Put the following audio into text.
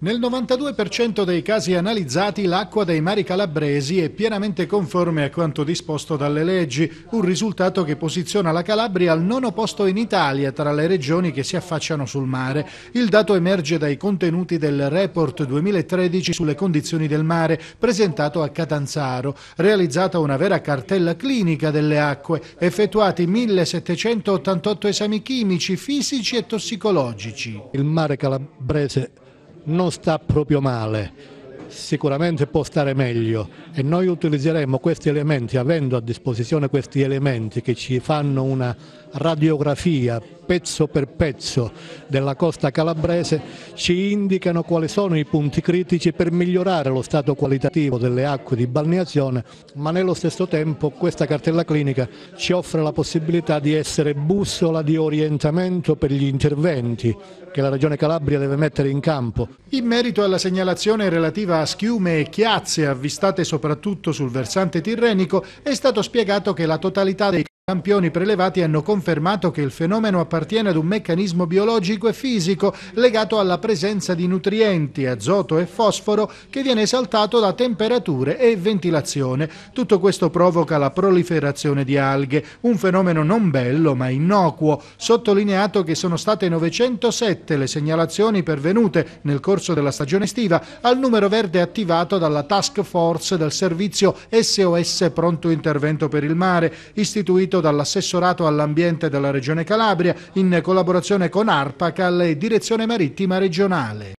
Nel 92% dei casi analizzati l'acqua dei mari calabresi è pienamente conforme a quanto disposto dalle leggi, un risultato che posiziona la Calabria al nono posto in Italia tra le regioni che si affacciano sul mare. Il dato emerge dai contenuti del report 2013 sulle condizioni del mare presentato a Catanzaro, realizzata una vera cartella clinica delle acque, effettuati 1788 esami chimici, fisici e tossicologici. Il mare calabrese non sta proprio male sicuramente può stare meglio e noi utilizzeremo questi elementi, avendo a disposizione questi elementi che ci fanno una radiografia pezzo per pezzo della costa calabrese ci indicano quali sono i punti critici per migliorare lo stato qualitativo delle acque di balneazione, ma nello stesso tempo questa cartella clinica ci offre la possibilità di essere bussola di orientamento per gli interventi che la Regione Calabria deve mettere in campo. In merito alla segnalazione relativa a schiume e chiazze avvistate soprattutto sul versante tirrenico, è stato spiegato che la totalità dei campioni prelevati hanno confermato che il fenomeno appartiene ad un meccanismo biologico e fisico legato alla presenza di nutrienti, azoto e fosforo che viene esaltato da temperature e ventilazione. Tutto questo provoca la proliferazione di alghe, un fenomeno non bello ma innocuo, sottolineato che sono state 907 le segnalazioni pervenute nel corso della stagione estiva al numero verde attivato dalla task force del servizio SOS Pronto Intervento per il Mare, istituito gestito dall'assessorato all'ambiente della Regione Calabria in collaborazione con ARPACAL e Direzione Marittima Regionale.